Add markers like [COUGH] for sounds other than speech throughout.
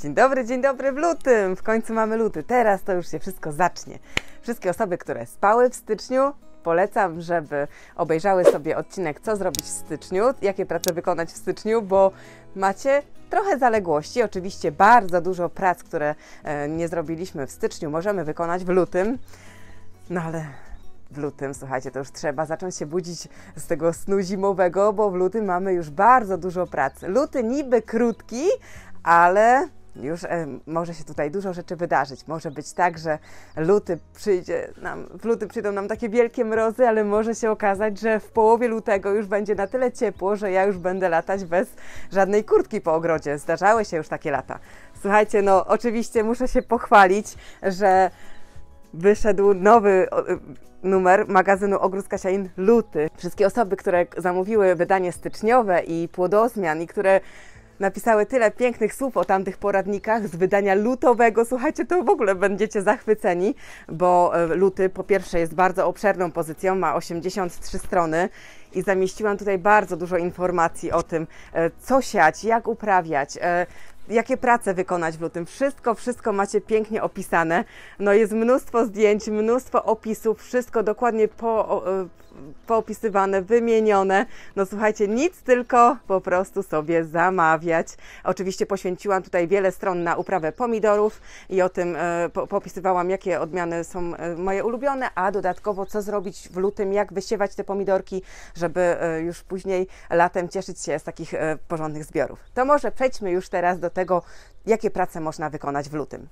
Dzień dobry, dzień dobry w lutym! W końcu mamy luty, teraz to już się wszystko zacznie. Wszystkie osoby, które spały w styczniu, polecam, żeby obejrzały sobie odcinek, co zrobić w styczniu, jakie prace wykonać w styczniu, bo macie trochę zaległości. Oczywiście bardzo dużo prac, które e, nie zrobiliśmy w styczniu, możemy wykonać w lutym. No ale w lutym, słuchajcie, to już trzeba zacząć się budzić z tego snu zimowego, bo w lutym mamy już bardzo dużo pracy. Luty niby krótki, ale już e, może się tutaj dużo rzeczy wydarzyć. Może być tak, że luty przyjdzie nam, w luty przyjdą nam takie wielkie mrozy, ale może się okazać, że w połowie lutego już będzie na tyle ciepło, że ja już będę latać bez żadnej kurtki po ogrodzie. Zdarzały się już takie lata. Słuchajcie, no oczywiście muszę się pochwalić, że wyszedł nowy y, numer magazynu Ogród Kasiain Luty. Wszystkie osoby, które zamówiły wydanie styczniowe i płodozmian i które napisały tyle pięknych słów o tamtych poradnikach z wydania lutowego. Słuchajcie, to w ogóle będziecie zachwyceni, bo e, luty po pierwsze jest bardzo obszerną pozycją, ma 83 strony i zamieściłam tutaj bardzo dużo informacji o tym, e, co siać, jak uprawiać, e, jakie prace wykonać w lutym. Wszystko, wszystko macie pięknie opisane. No jest mnóstwo zdjęć, mnóstwo opisów, wszystko dokładnie po, poopisywane, wymienione. No słuchajcie, nic tylko po prostu sobie zamawiać. Oczywiście poświęciłam tutaj wiele stron na uprawę pomidorów i o tym e, po popisywałam, jakie odmiany są e, moje ulubione, a dodatkowo co zrobić w lutym, jak wysiewać te pomidorki, żeby e, już później latem cieszyć się z takich porządnych zbiorów. To może przejdźmy już teraz do tego, jakie prace można wykonać w lutym.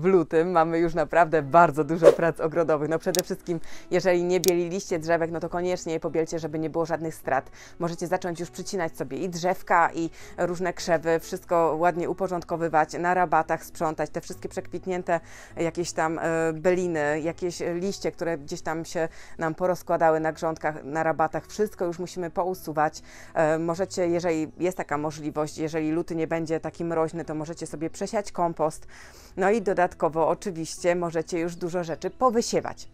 w lutym. Mamy już naprawdę bardzo dużo prac ogrodowych. No przede wszystkim, jeżeli nie bieliliście drzewek, no to koniecznie je pobielcie, żeby nie było żadnych strat. Możecie zacząć już przycinać sobie i drzewka, i różne krzewy, wszystko ładnie uporządkowywać, na rabatach sprzątać, te wszystkie przekwitnięte jakieś tam e, beliny, jakieś liście, które gdzieś tam się nam porozkładały na grządkach, na rabatach, wszystko już musimy pousuwać. E, możecie, jeżeli jest taka możliwość, jeżeli luty nie będzie taki mroźny, to możecie sobie przesiać kompost. No i dodatkowo dodatkowo oczywiście możecie już dużo rzeczy powysiewać.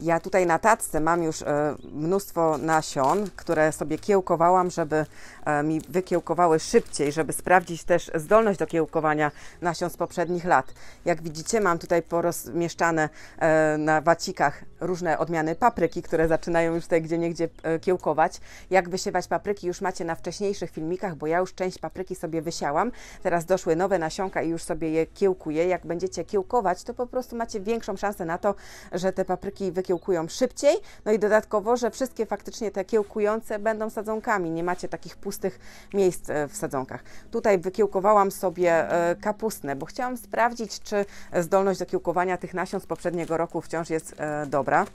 Ja tutaj na tacce mam już e, mnóstwo nasion, które sobie kiełkowałam, żeby E, mi wykiełkowały szybciej, żeby sprawdzić też zdolność do kiełkowania nasion z poprzednich lat. Jak widzicie, mam tutaj porozmieszczane e, na wacikach różne odmiany papryki, które zaczynają już tutaj gdzie niegdzie e, kiełkować. Jak wysiewać papryki już macie na wcześniejszych filmikach, bo ja już część papryki sobie wysiałam. Teraz doszły nowe nasionka i już sobie je kiełkuję. Jak będziecie kiełkować, to po prostu macie większą szansę na to, że te papryki wykiełkują szybciej. No i dodatkowo, że wszystkie faktycznie te kiełkujące będą sadzonkami. Nie macie takich pustych pustych miejsc e, w sadzonkach. Tutaj wykiełkowałam sobie e, kapustne, bo chciałam sprawdzić, czy zdolność do kiełkowania tych nasion z poprzedniego roku wciąż jest e, dobra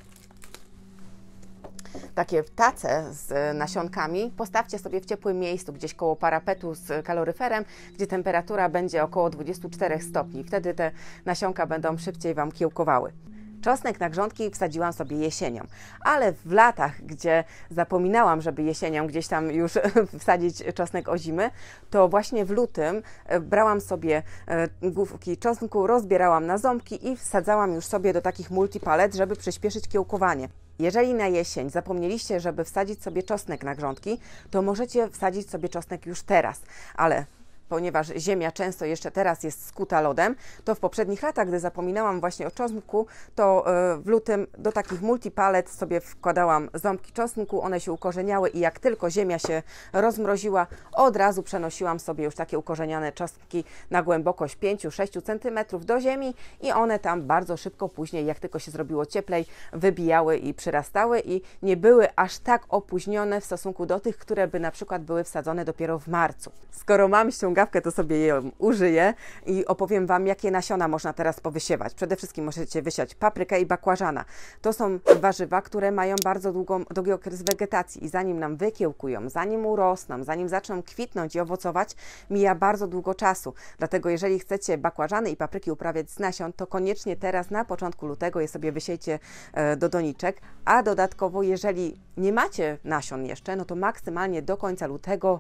takie tace z nasionkami, postawcie sobie w ciepłym miejscu, gdzieś koło parapetu z kaloryferem, gdzie temperatura będzie około 24 stopni. Wtedy te nasionka będą szybciej Wam kiełkowały. Czosnek na grządki wsadziłam sobie jesienią, ale w latach, gdzie zapominałam, żeby jesienią gdzieś tam już [LAUGHS] wsadzić czosnek o zimy, to właśnie w lutym e, brałam sobie e, główki czosnku, rozbierałam na ząbki i wsadzałam już sobie do takich multipalet, żeby przyspieszyć kiełkowanie. Jeżeli na jesień zapomnieliście, żeby wsadzić sobie czosnek na grządki, to możecie wsadzić sobie czosnek już teraz, ale ponieważ ziemia często jeszcze teraz jest skuta lodem, to w poprzednich latach, gdy zapominałam właśnie o czosnku, to e, w lutym do takich multipalet sobie wkładałam ząbki czosnku, one się ukorzeniały i jak tylko ziemia się rozmroziła, od razu przenosiłam sobie już takie ukorzeniane czosnki na głębokość 5-6 cm do ziemi i one tam bardzo szybko później, jak tylko się zrobiło cieplej, wybijały i przyrastały i nie były aż tak opóźnione w stosunku do tych, które by na przykład były wsadzone dopiero w marcu. Skoro mam ściągnięte to sobie ją użyję i opowiem Wam, jakie nasiona można teraz powysiewać. Przede wszystkim możecie wysiać paprykę i bakłażana. To są warzywa, które mają bardzo długą, długi okres wegetacji i zanim nam wykiełkują, zanim urosną, zanim zaczną kwitnąć i owocować, mija bardzo długo czasu. Dlatego jeżeli chcecie bakłażany i papryki uprawiać z nasion, to koniecznie teraz na początku lutego je sobie wysiejcie e, do doniczek, a dodatkowo jeżeli nie macie nasion jeszcze, no to maksymalnie do końca lutego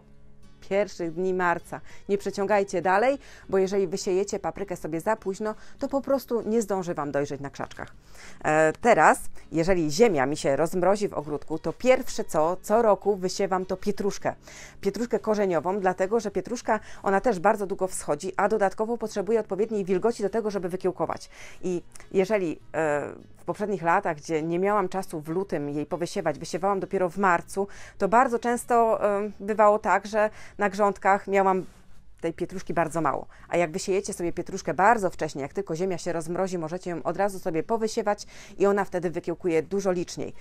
pierwszych dni marca. Nie przeciągajcie dalej, bo jeżeli wysiejecie paprykę sobie za późno, to po prostu nie zdąży Wam dojrzeć na krzaczkach. E, teraz, jeżeli ziemia mi się rozmrozi w ogródku, to pierwsze co, co roku wysiewam to pietruszkę. Pietruszkę korzeniową, dlatego że pietruszka, ona też bardzo długo wschodzi, a dodatkowo potrzebuje odpowiedniej wilgoci do tego, żeby wykiełkować. I jeżeli e, poprzednich latach, gdzie nie miałam czasu w lutym jej powysiewać, wysiewałam dopiero w marcu, to bardzo często bywało tak, że na grządkach miałam tej pietruszki bardzo mało. A jak wysiejecie sobie pietruszkę bardzo wcześnie, jak tylko ziemia się rozmrozi, możecie ją od razu sobie powysiewać i ona wtedy wykiełkuje dużo liczniej.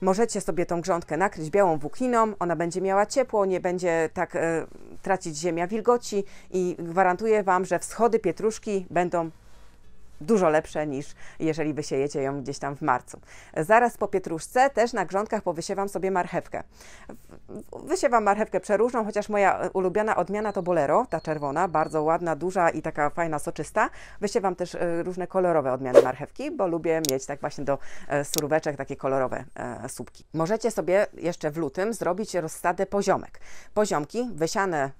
Możecie sobie tą grządkę nakryć białą włókniną, ona będzie miała ciepło, nie będzie tak e, tracić ziemia wilgoci i gwarantuję Wam, że wschody pietruszki będą dużo lepsze niż jeżeli wysiejecie ją gdzieś tam w marcu. Zaraz po pietruszce też na grządkach powysiewam sobie marchewkę. Wysiewam marchewkę przeróżną, chociaż moja ulubiona odmiana to bolero, ta czerwona, bardzo ładna, duża i taka fajna, soczysta. Wysiewam też e, różne kolorowe odmiany marchewki, bo lubię mieć tak właśnie do e, surweczek takie kolorowe e, słupki. Możecie sobie jeszcze w lutym zrobić rozsadę poziomek. Poziomki wysiane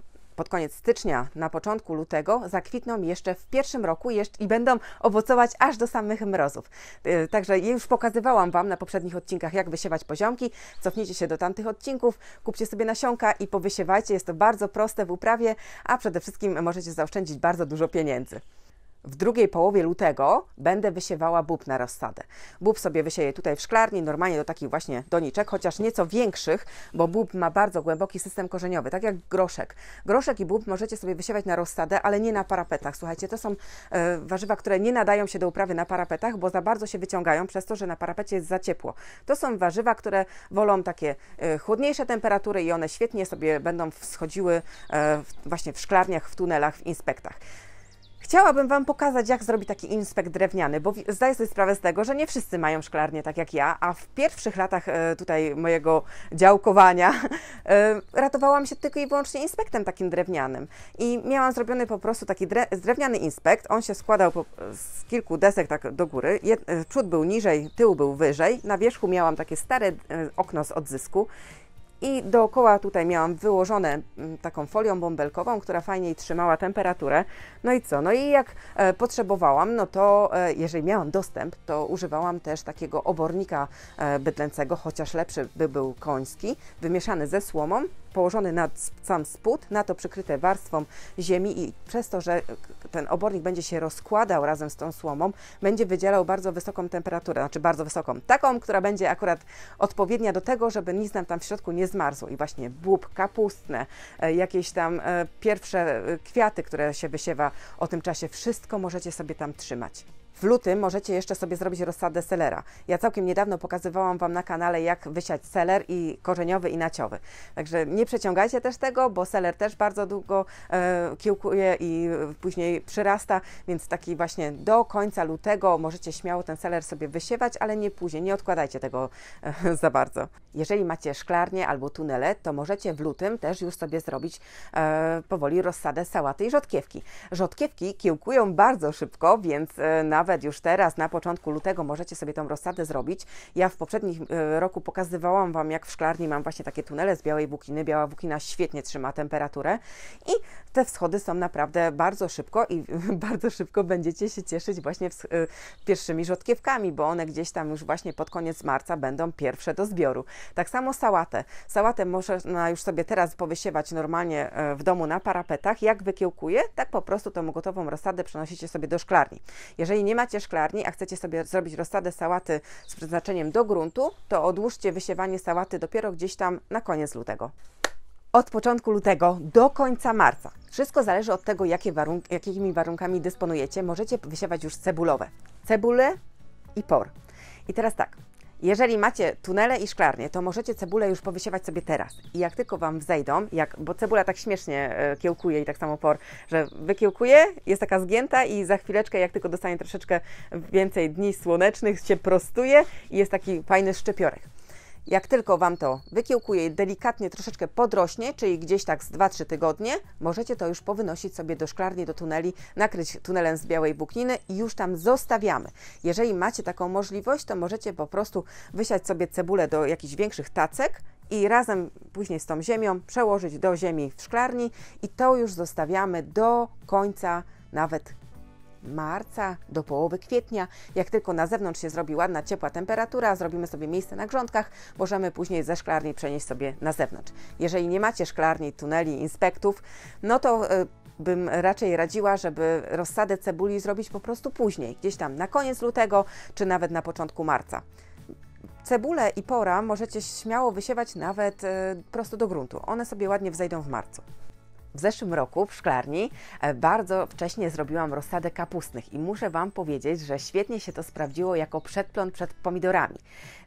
pod koniec stycznia, na początku lutego zakwitną jeszcze w pierwszym roku jeszcze i będą owocować aż do samych mrozów. Y, także już pokazywałam Wam na poprzednich odcinkach, jak wysiewać poziomki. Cofnijcie się do tamtych odcinków, kupcie sobie nasionka i powysiewajcie. Jest to bardzo proste w uprawie, a przede wszystkim możecie zaoszczędzić bardzo dużo pieniędzy w drugiej połowie lutego będę wysiewała bób na rozsadę. Bób sobie wysieję tutaj w szklarni, normalnie do takich właśnie doniczek, chociaż nieco większych, bo bób ma bardzo głęboki system korzeniowy, tak jak groszek. Groszek i bób możecie sobie wysiewać na rozsadę, ale nie na parapetach. Słuchajcie, to są e, warzywa, które nie nadają się do uprawy na parapetach, bo za bardzo się wyciągają przez to, że na parapecie jest za ciepło. To są warzywa, które wolą takie e, chłodniejsze temperatury i one świetnie sobie będą wschodziły e, właśnie w szklarniach, w tunelach, w inspektach. Chciałabym Wam pokazać, jak zrobić taki inspekt drewniany, bo zdaję sobie sprawę z tego, że nie wszyscy mają szklarnię tak jak ja, a w pierwszych latach e, tutaj mojego działkowania [LAUGHS] e, ratowałam się tylko i wyłącznie inspektem takim drewnianym. I miałam zrobiony po prostu taki drewniany inspekt. On się składał z kilku desek tak do góry. E, przód był niżej, tył był wyżej. Na wierzchu miałam takie stare okno z odzysku i dookoła tutaj miałam wyłożone mm, taką folią bąbelkową, która fajniej trzymała temperaturę. No i co? No i jak e, potrzebowałam, no to e, jeżeli miałam dostęp, to używałam też takiego obornika e, bydlęcego, chociaż lepszy by był koński, wymieszany ze słomą położony nad sam spód, na to przykryte warstwą ziemi i przez to, że ten obornik będzie się rozkładał razem z tą słomą, będzie wydzielał bardzo wysoką temperaturę, znaczy bardzo wysoką, taką, która będzie akurat odpowiednia do tego, żeby nic nam tam w środku nie zmarzło i właśnie bób, kapustne, jakieś tam e, pierwsze e, kwiaty, które się wysiewa o tym czasie, wszystko możecie sobie tam trzymać. W lutym możecie jeszcze sobie zrobić rozsadę selera. Ja całkiem niedawno pokazywałam Wam na kanale, jak wysiać seler i korzeniowy i naciowy. Także nie przeciągajcie też tego, bo seler też bardzo długo e, kiełkuje i później przyrasta, więc taki właśnie do końca lutego możecie śmiało ten seler sobie wysiewać, ale nie później, nie odkładajcie tego e, za bardzo. Jeżeli macie szklarnię albo tunele, to możecie w lutym też już sobie zrobić e, powoli rozsadę sałaty i rzodkiewki. Rzodkiewki kiełkują bardzo szybko, więc e, na nawet już teraz, na początku lutego, możecie sobie tą rozsadę zrobić. Ja w poprzednim e, roku pokazywałam Wam, jak w szklarni mam właśnie takie tunele z białej bukiny. Biała bukina świetnie trzyma temperaturę i te wschody są naprawdę bardzo szybko i [LAUGHS] bardzo szybko będziecie się cieszyć właśnie e, pierwszymi rzodkiewkami, bo one gdzieś tam już właśnie pod koniec marca będą pierwsze do zbioru. Tak samo sałatę. Sałatę można już sobie teraz powysiewać normalnie e, w domu na parapetach. Jak wykiełkuje, tak po prostu tą gotową rozsadę przenosicie sobie do szklarni. Jeżeli nie nie macie szklarni, a chcecie sobie zrobić rozsadę sałaty z przeznaczeniem do gruntu, to odłóżcie wysiewanie sałaty dopiero gdzieś tam na koniec lutego od początku lutego do końca marca. Wszystko zależy od tego, jakie warunk jakimi warunkami dysponujecie. Możecie wysiewać już cebulowe, cebulę i por. I teraz tak, jeżeli macie tunele i szklarnie, to możecie cebulę już powysiewać sobie teraz. I jak tylko Wam wzejdą, jak, bo cebula tak śmiesznie e, kiełkuje i tak samo por, że wykiełkuje, jest taka zgięta i za chwileczkę, jak tylko dostanie troszeczkę więcej dni słonecznych, się prostuje i jest taki fajny szczepiorek. Jak tylko Wam to wykiełkuje i delikatnie troszeczkę podrośnie, czyli gdzieś tak z 2-3 tygodnie, możecie to już powynosić sobie do szklarni, do tuneli, nakryć tunelem z białej włókniny i już tam zostawiamy. Jeżeli macie taką możliwość, to możecie po prostu wysiać sobie cebulę do jakichś większych tacek i razem później z tą ziemią przełożyć do ziemi w szklarni i to już zostawiamy do końca nawet marca do połowy kwietnia. Jak tylko na zewnątrz się zrobi ładna, ciepła temperatura, zrobimy sobie miejsce na grządkach, możemy później ze szklarni przenieść sobie na zewnątrz. Jeżeli nie macie szklarni, tuneli, inspektów, no to e, bym raczej radziła, żeby rozsadę cebuli zrobić po prostu później, gdzieś tam na koniec lutego czy nawet na początku marca. Cebulę i pora możecie śmiało wysiewać nawet e, prosto do gruntu. One sobie ładnie wzejdą w marcu. W zeszłym roku w szklarni e, bardzo wcześnie zrobiłam rozsadę kapustnych i muszę Wam powiedzieć, że świetnie się to sprawdziło jako przedplon przed pomidorami.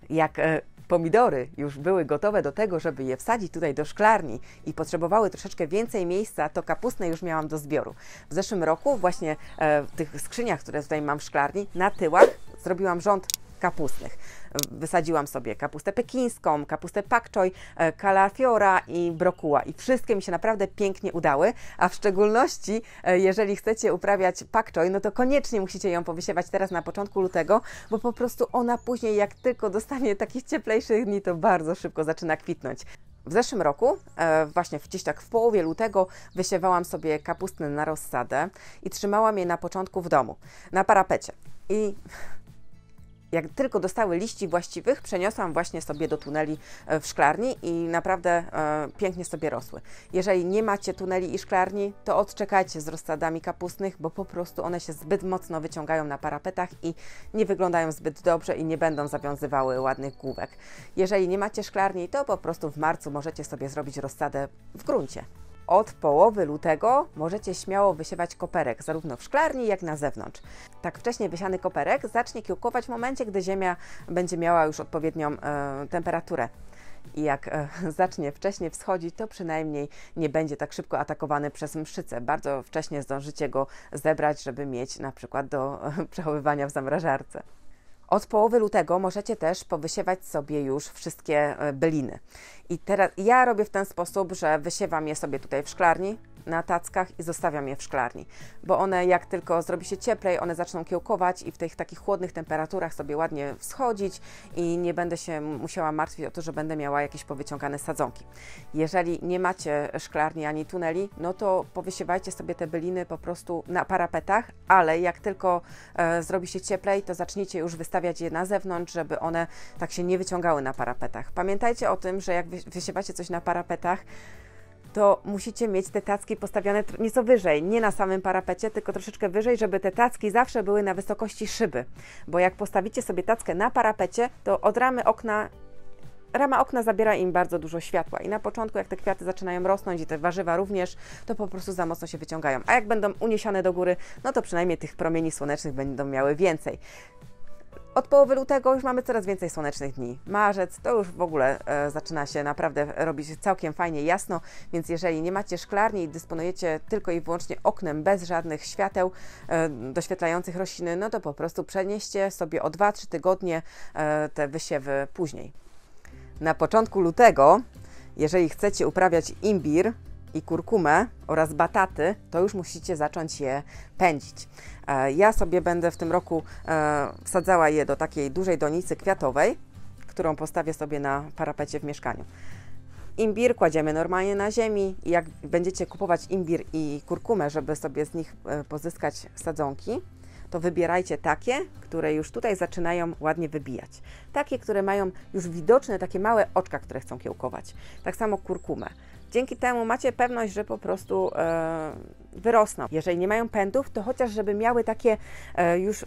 Jak e, pomidory już były gotowe do tego, żeby je wsadzić tutaj do szklarni i potrzebowały troszeczkę więcej miejsca, to kapustne już miałam do zbioru. W zeszłym roku właśnie e, w tych skrzyniach, które tutaj mam w szklarni, na tyłach zrobiłam rząd kapustnych. Wysadziłam sobie kapustę pekińską, kapustę pak choi, e, kalafiora i brokuła i wszystkie mi się naprawdę pięknie udały, a w szczególności e, jeżeli chcecie uprawiać pak choi, no to koniecznie musicie ją powysiewać teraz na początku lutego, bo po prostu ona później jak tylko dostanie takich cieplejszych dni, to bardzo szybko zaczyna kwitnąć. W zeszłym roku, e, właśnie gdzieś tak w połowie lutego, wysiewałam sobie kapustę na rozsadę i trzymałam je na początku w domu, na parapecie. I jak tylko dostały liści właściwych, przeniosłam właśnie sobie do tuneli e, w szklarni i naprawdę e, pięknie sobie rosły. Jeżeli nie macie tuneli i szklarni, to odczekajcie z rozsadami kapustnych, bo po prostu one się zbyt mocno wyciągają na parapetach i nie wyglądają zbyt dobrze i nie będą zawiązywały ładnych główek. Jeżeli nie macie szklarni, to po prostu w marcu możecie sobie zrobić rozsadę w gruncie od połowy lutego możecie śmiało wysiewać koperek, zarówno w szklarni, jak na zewnątrz. Tak wcześniej wysiany koperek zacznie kiełkować w momencie, gdy ziemia będzie miała już odpowiednią e, temperaturę. I jak e, [LAUGHS] zacznie wcześniej wschodzić, to przynajmniej nie będzie tak szybko atakowany przez mszyce. Bardzo wcześnie zdążycie go zebrać, żeby mieć na przykład do e, przechowywania w zamrażarce. Od połowy lutego możecie też powysiewać sobie już wszystkie e, byliny. I teraz ja robię w ten sposób, że wysiewam je sobie tutaj w szklarni, na tackach i zostawiam je w szklarni, bo one jak tylko zrobi się cieplej, one zaczną kiełkować i w tych takich chłodnych temperaturach sobie ładnie wschodzić i nie będę się musiała martwić o to, że będę miała jakieś powyciągane sadzonki. Jeżeli nie macie szklarni ani tuneli, no to powysiewajcie sobie te byliny po prostu na parapetach, ale jak tylko e, zrobi się cieplej, to zacznijcie już wystawiać je na zewnątrz, żeby one tak się nie wyciągały na parapetach. Pamiętajcie o tym, że jak wysiewacie coś na parapetach, to musicie mieć te tacki postawione nieco wyżej, nie na samym parapecie, tylko troszeczkę wyżej, żeby te tacki zawsze były na wysokości szyby, bo jak postawicie sobie tackę na parapecie, to od ramy okna rama okna zabiera im bardzo dużo światła i na początku, jak te kwiaty zaczynają rosnąć i te warzywa również, to po prostu za mocno się wyciągają. A jak będą uniesione do góry, no to przynajmniej tych promieni słonecznych będą miały więcej. Od połowy lutego już mamy coraz więcej słonecznych dni. Marzec to już w ogóle e, zaczyna się naprawdę robić całkiem fajnie jasno, więc jeżeli nie macie szklarni i dysponujecie tylko i wyłącznie oknem bez żadnych świateł e, doświetlających rośliny, no to po prostu przenieście sobie o 2-3 tygodnie e, te wysiewy później. Na początku lutego, jeżeli chcecie uprawiać imbir, i kurkumę oraz bataty, to już musicie zacząć je pędzić. E, ja sobie będę w tym roku e, wsadzała je do takiej dużej donicy kwiatowej, którą postawię sobie na parapecie w mieszkaniu. Imbir kładziemy normalnie na ziemi i jak będziecie kupować imbir i kurkumę, żeby sobie z nich e, pozyskać sadzonki, to wybierajcie takie, które już tutaj zaczynają ładnie wybijać. Takie, które mają już widoczne takie małe oczka, które chcą kiełkować. Tak samo kurkumę. Dzięki temu macie pewność, że po prostu e, wyrosną. Jeżeli nie mają pędów, to chociaż żeby miały takie e, już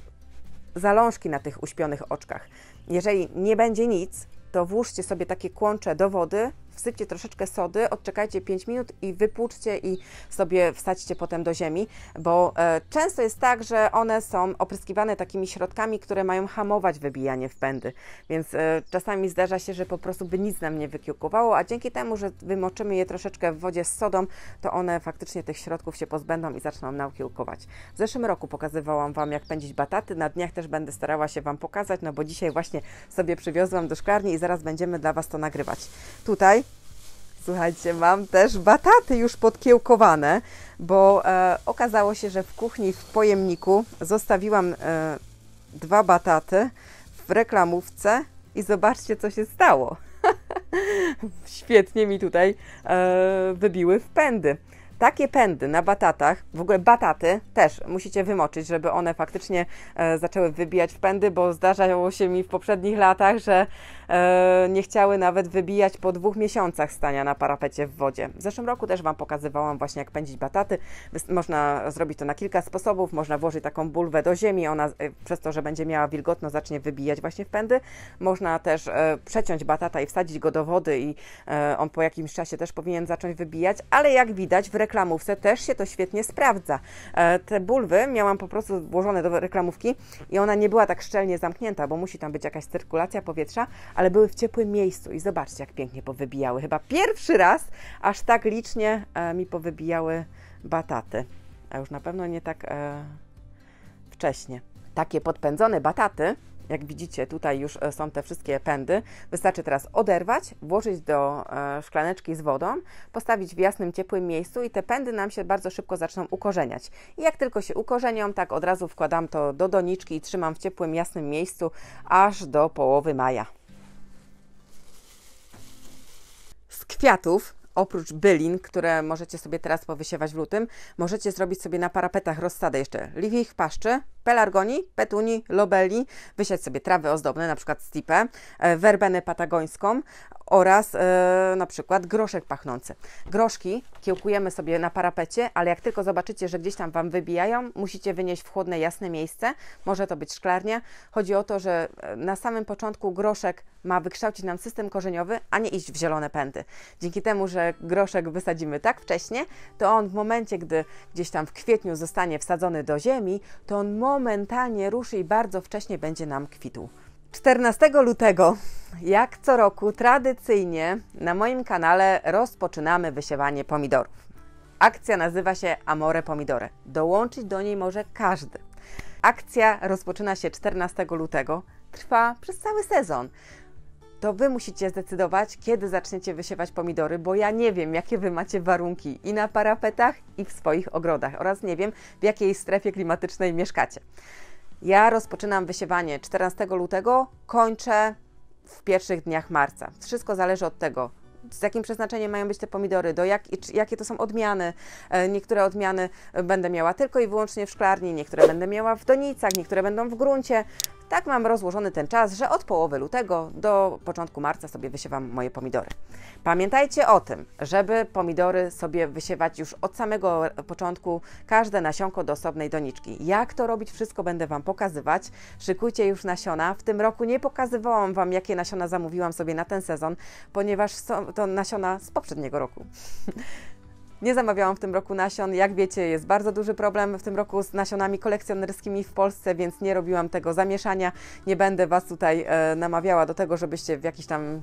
zalążki na tych uśpionych oczkach. Jeżeli nie będzie nic, to włóżcie sobie takie kłącze do wody wsypcie troszeczkę sody, odczekajcie 5 minut i wypłuczcie i sobie wsadźcie potem do ziemi, bo e, często jest tak, że one są opryskiwane takimi środkami, które mają hamować wybijanie wpędy, więc e, czasami zdarza się, że po prostu by nic nam nie wykiełkowało, a dzięki temu, że wymoczymy je troszeczkę w wodzie z sodą, to one faktycznie tych środków się pozbędą i zaczną nam kiełkować. W zeszłym roku pokazywałam Wam, jak pędzić bataty, na dniach też będę starała się Wam pokazać, no bo dzisiaj właśnie sobie przywiozłam do szklarni i zaraz będziemy dla Was to nagrywać. Tutaj Słuchajcie, mam też bataty już podkiełkowane, bo e, okazało się, że w kuchni, w pojemniku zostawiłam e, dwa bataty w reklamówce i zobaczcie, co się stało. [LAUGHS] Świetnie mi tutaj e, wybiły pędy takie pędy na batatach, w ogóle bataty też musicie wymoczyć, żeby one faktycznie e, zaczęły wybijać w pędy, bo zdarzało się mi w poprzednich latach, że e, nie chciały nawet wybijać po dwóch miesiącach stania na parapecie w wodzie. W zeszłym roku też Wam pokazywałam właśnie jak pędzić bataty. Można zrobić to na kilka sposobów. Można włożyć taką bulwę do ziemi, ona e, przez to, że będzie miała wilgotno, zacznie wybijać właśnie w pędy. Można też przeciąć batata i wsadzić go do wody i on po jakimś czasie też powinien zacząć wybijać, ale jak widać w reklamówce też się to świetnie sprawdza. E, te bulwy miałam po prostu włożone do reklamówki i ona nie była tak szczelnie zamknięta, bo musi tam być jakaś cyrkulacja powietrza, ale były w ciepłym miejscu i zobaczcie, jak pięknie powybijały. Chyba pierwszy raz aż tak licznie e, mi powybijały bataty. A już na pewno nie tak e, wcześnie. Takie podpędzone bataty jak widzicie, tutaj już e, są te wszystkie pędy. Wystarczy teraz oderwać, włożyć do e, szklaneczki z wodą, postawić w jasnym, ciepłym miejscu i te pędy nam się bardzo szybko zaczną ukorzeniać. I jak tylko się ukorzenią, tak od razu wkładam to do doniczki i trzymam w ciepłym, jasnym miejscu aż do połowy maja. Z kwiatów oprócz bylin, które możecie sobie teraz powysiewać w lutym, możecie zrobić sobie na parapetach rozsadę jeszcze liwich paszczy, pelargonii, petunii, lobeli, wysiać sobie trawy ozdobne, na przykład stipę, e, werbenę patagońską oraz e, na przykład groszek pachnący. Groszki kiełkujemy sobie na parapecie, ale jak tylko zobaczycie, że gdzieś tam Wam wybijają, musicie wynieść w chłodne, jasne miejsce. Może to być szklarnia. Chodzi o to, że e, na samym początku groszek ma wykształcić nam system korzeniowy, a nie iść w zielone pędy. Dzięki temu, że groszek wysadzimy tak wcześnie, to on w momencie, gdy gdzieś tam w kwietniu zostanie wsadzony do ziemi, to on może momentalnie ruszy i bardzo wcześnie będzie nam kwitł. 14 lutego, jak co roku, tradycyjnie na moim kanale rozpoczynamy wysiewanie pomidorów. Akcja nazywa się Amore Pomidore. Dołączyć do niej może każdy. Akcja rozpoczyna się 14 lutego, trwa przez cały sezon to wy musicie zdecydować, kiedy zaczniecie wysiewać pomidory, bo ja nie wiem, jakie wy macie warunki i na parapetach, i w swoich ogrodach, oraz nie wiem, w jakiej strefie klimatycznej mieszkacie. Ja rozpoczynam wysiewanie 14 lutego, kończę w pierwszych dniach marca. Wszystko zależy od tego, z jakim przeznaczeniem mają być te pomidory, do jak, jakie to są odmiany. E, niektóre odmiany będę miała tylko i wyłącznie w szklarni, niektóre będę miała w donicach, niektóre będą w gruncie. Tak mam rozłożony ten czas, że od połowy lutego do początku marca sobie wysiewam moje pomidory. Pamiętajcie o tym, żeby pomidory sobie wysiewać już od samego początku, każde nasionko do osobnej doniczki. Jak to robić, wszystko będę Wam pokazywać. Szykujcie już nasiona. W tym roku nie pokazywałam Wam, jakie nasiona zamówiłam sobie na ten sezon, ponieważ są to nasiona z poprzedniego roku. [LAUGHS] Nie zamawiałam w tym roku nasion. Jak wiecie, jest bardzo duży problem w tym roku z nasionami kolekcjonerskimi w Polsce, więc nie robiłam tego zamieszania. Nie będę Was tutaj e, namawiała do tego, żebyście w jakiś tam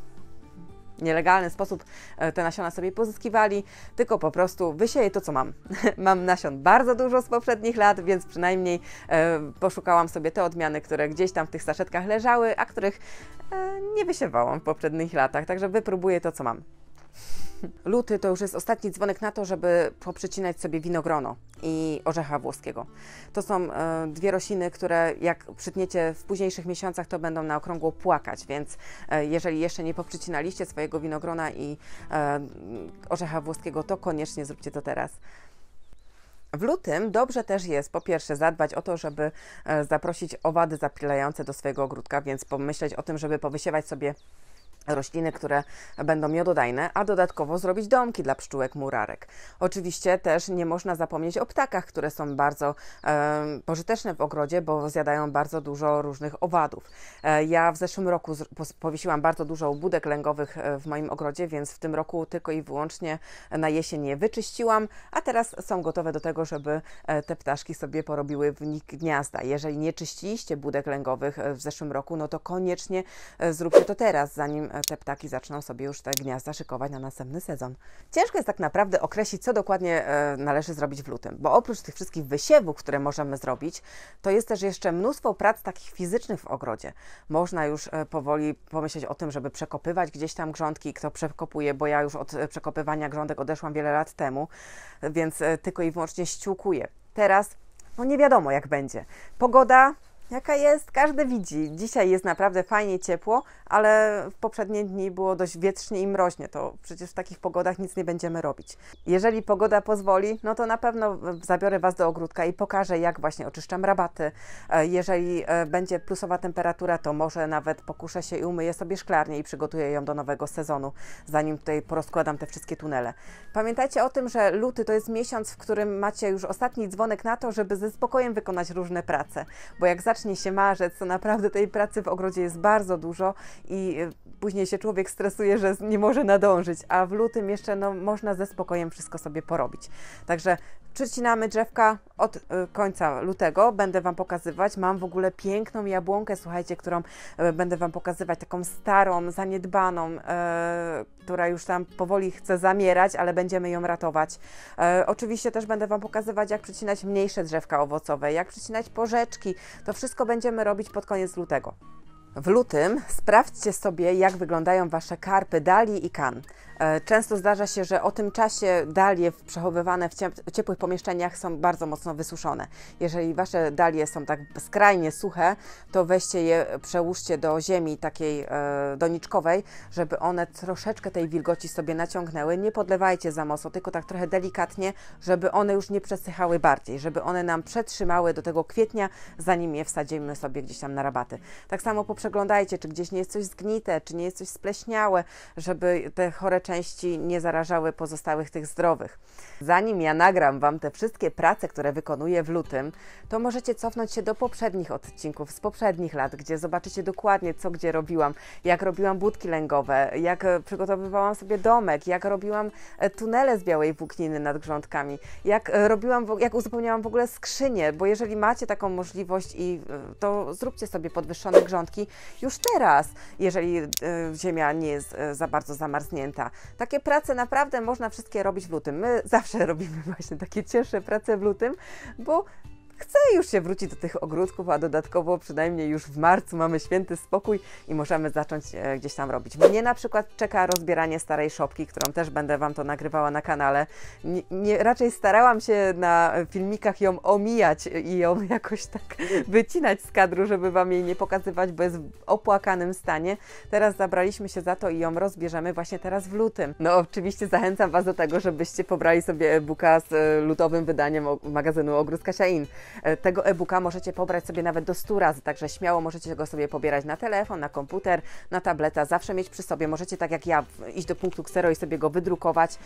nielegalny sposób e, te nasiona sobie pozyskiwali, tylko po prostu wysieję to, co mam. [LAUGHS] mam nasion bardzo dużo z poprzednich lat, więc przynajmniej e, poszukałam sobie te odmiany, które gdzieś tam w tych saszetkach leżały, a których e, nie wysiewałam w poprzednich latach, także wypróbuję to, co mam. Luty to już jest ostatni dzwonek na to, żeby poprzecinać sobie winogrono i orzecha włoskiego. To są e, dwie rośliny, które jak przytniecie w późniejszych miesiącach, to będą na okrągło płakać, więc e, jeżeli jeszcze nie poprzecinaliście swojego winogrona i e, orzecha włoskiego, to koniecznie zróbcie to teraz. W lutym dobrze też jest po pierwsze zadbać o to, żeby zaprosić owady zapilające do swojego ogródka, więc pomyśleć o tym, żeby powysiewać sobie rośliny, które będą miododajne, a dodatkowo zrobić domki dla pszczółek murarek. Oczywiście też nie można zapomnieć o ptakach, które są bardzo e, pożyteczne w ogrodzie, bo zjadają bardzo dużo różnych owadów. E, ja w zeszłym roku powiesiłam bardzo dużo budek lęgowych e, w moim ogrodzie, więc w tym roku tylko i wyłącznie na jesień je wyczyściłam, a teraz są gotowe do tego, żeby e, te ptaszki sobie porobiły w nich gniazda. Jeżeli nie czyściliście budek lęgowych e, w zeszłym roku, no to koniecznie zróbcie to teraz, zanim E, te ptaki zaczną sobie już te gniazda szykować na następny sezon. Ciężko jest tak naprawdę określić, co dokładnie e, należy zrobić w lutym, bo oprócz tych wszystkich wysiewów, które możemy zrobić, to jest też jeszcze mnóstwo prac takich fizycznych w ogrodzie. Można już e, powoli pomyśleć o tym, żeby przekopywać gdzieś tam grządki, kto przekopuje, bo ja już od przekopywania grządek odeszłam wiele lat temu, więc tylko i wyłącznie ściukuję. Teraz no nie wiadomo jak będzie. Pogoda jaka jest, każdy widzi. Dzisiaj jest naprawdę fajnie ciepło, ale w poprzednie dni było dość wietrznie i mroźnie, to przecież w takich pogodach nic nie będziemy robić. Jeżeli pogoda pozwoli, no to na pewno zabiorę Was do ogródka i pokażę, jak właśnie oczyszczam rabaty. E, jeżeli e, będzie plusowa temperatura, to może nawet pokuszę się i umyję sobie szklarnię i przygotuję ją do nowego sezonu, zanim tutaj porozkładam te wszystkie tunele. Pamiętajcie o tym, że luty to jest miesiąc, w którym macie już ostatni dzwonek na to, żeby ze spokojem wykonać różne prace, bo jak zacznie się marzec, to naprawdę tej pracy w ogrodzie jest bardzo dużo i e, później się człowiek stresuje, że nie może nadążyć, a w lutym jeszcze no, można ze spokojem wszystko sobie porobić. Także przycinamy drzewka od e, końca lutego, będę Wam pokazywać. Mam w ogóle piękną jabłonkę, słuchajcie, którą e, będę Wam pokazywać, taką starą, zaniedbaną, e, która już tam powoli chce zamierać, ale będziemy ją ratować. E, oczywiście też będę Wam pokazywać, jak przycinać mniejsze drzewka owocowe, jak przycinać porzeczki. To wszystko będziemy robić pod koniec lutego. W lutym sprawdźcie sobie, jak wyglądają Wasze karpy dali i kan. E, często zdarza się, że o tym czasie dalie przechowywane w ciepłych pomieszczeniach są bardzo mocno wysuszone. Jeżeli Wasze dalie są tak skrajnie suche, to weźcie je, przełóżcie do ziemi takiej e, doniczkowej, żeby one troszeczkę tej wilgoci sobie naciągnęły. Nie podlewajcie za mocno, tylko tak trochę delikatnie, żeby one już nie przesychały bardziej, żeby one nam przetrzymały do tego kwietnia, zanim je wsadzimy sobie gdzieś tam na rabaty. Tak samo po przeglądajcie, czy gdzieś nie jest coś zgnite, czy nie jest coś spleśniałe, żeby te chore części nie zarażały pozostałych tych zdrowych. Zanim ja nagram Wam te wszystkie prace, które wykonuję w lutym, to możecie cofnąć się do poprzednich odcinków z poprzednich lat, gdzie zobaczycie dokładnie, co gdzie robiłam, jak robiłam budki lęgowe, jak e, przygotowywałam sobie domek, jak robiłam e, tunele z białej włókniny nad grządkami, jak e, robiłam, jak uzupełniałam w ogóle skrzynię, bo jeżeli macie taką możliwość i to zróbcie sobie podwyższone grządki, już teraz, jeżeli e, ziemia nie jest e, za bardzo zamarznięta. Takie prace naprawdę można wszystkie robić w lutym. My zawsze [LAUGHS] robimy właśnie takie cięższe prace w lutym, bo Chce już się wrócić do tych ogródków, a dodatkowo przynajmniej już w marcu mamy święty spokój i możemy zacząć e, gdzieś tam robić. Mnie na przykład czeka rozbieranie starej szopki, którą też będę Wam to nagrywała na kanale. Nie, nie, raczej starałam się na filmikach ją omijać i ją [LAUGHS] jakoś tak wycinać z kadru, żeby Wam jej nie pokazywać, bo jest w opłakanym stanie. Teraz zabraliśmy się za to i ją rozbierzemy właśnie teraz w lutym. No oczywiście zachęcam Was do tego, żebyście pobrali sobie e-booka z e, lutowym wydaniem magazynu Ogród Kasia In. E, tego e-booka możecie pobrać sobie nawet do 100 razy, także śmiało możecie go sobie pobierać na telefon, na komputer, na tableta, zawsze mieć przy sobie. Możecie tak jak ja iść do punktu ksero i sobie go wydrukować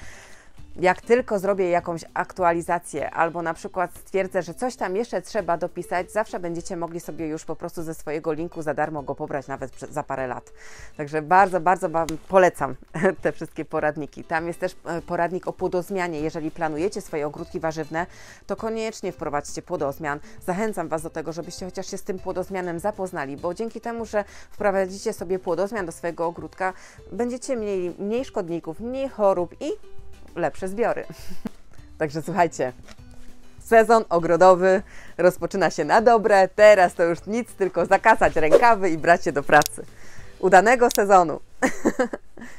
jak tylko zrobię jakąś aktualizację albo na przykład stwierdzę, że coś tam jeszcze trzeba dopisać, zawsze będziecie mogli sobie już po prostu ze swojego linku za darmo go pobrać nawet za parę lat. Także bardzo, bardzo Wam polecam [LAUGHS] te wszystkie poradniki. Tam jest też e, poradnik o płodozmianie. Jeżeli planujecie swoje ogródki warzywne, to koniecznie wprowadźcie płodozmian. Zachęcam Was do tego, żebyście chociaż się z tym płodozmianem zapoznali, bo dzięki temu, że wprowadzicie sobie płodozmian do swojego ogródka, będziecie mieli mniej szkodników, mniej chorób i lepsze zbiory. [LAUGHS] Także słuchajcie, sezon ogrodowy rozpoczyna się na dobre. Teraz to już nic, tylko zakasać rękawy i brać się do pracy. Udanego sezonu! [LAUGHS]